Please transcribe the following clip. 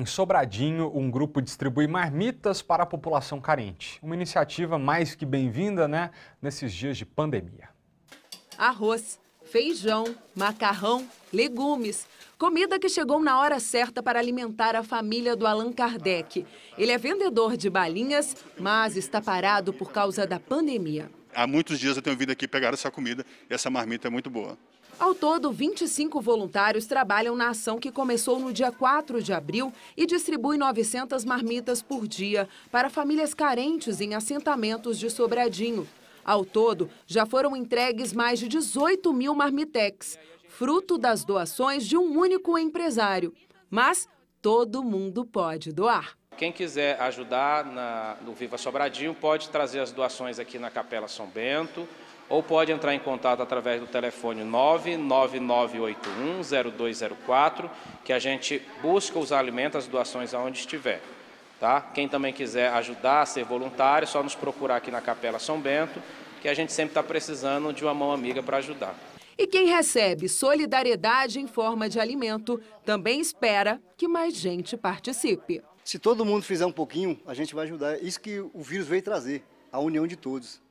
Em Sobradinho, um grupo distribui marmitas para a população carente. Uma iniciativa mais que bem-vinda, né, nesses dias de pandemia. Arroz, feijão, macarrão, legumes. Comida que chegou na hora certa para alimentar a família do Allan Kardec. Ele é vendedor de balinhas, mas está parado por causa da pandemia há muitos dias eu tenho vindo aqui pegar essa comida e essa marmita é muito boa. Ao todo, 25 voluntários trabalham na ação que começou no dia 4 de abril e distribui 900 marmitas por dia para famílias carentes em assentamentos de Sobradinho. Ao todo, já foram entregues mais de 18 mil marmitex, fruto das doações de um único empresário. Mas todo mundo pode doar quem quiser ajudar na, no Viva Sobradinho pode trazer as doações aqui na Capela São Bento ou pode entrar em contato através do telefone 999810204, que a gente busca os alimentos, as doações aonde estiver. Tá? Quem também quiser ajudar a ser voluntário, é só nos procurar aqui na Capela São Bento, que a gente sempre está precisando de uma mão amiga para ajudar. E quem recebe solidariedade em forma de alimento também espera que mais gente participe. Se todo mundo fizer um pouquinho, a gente vai ajudar. É isso que o vírus veio trazer, a união de todos.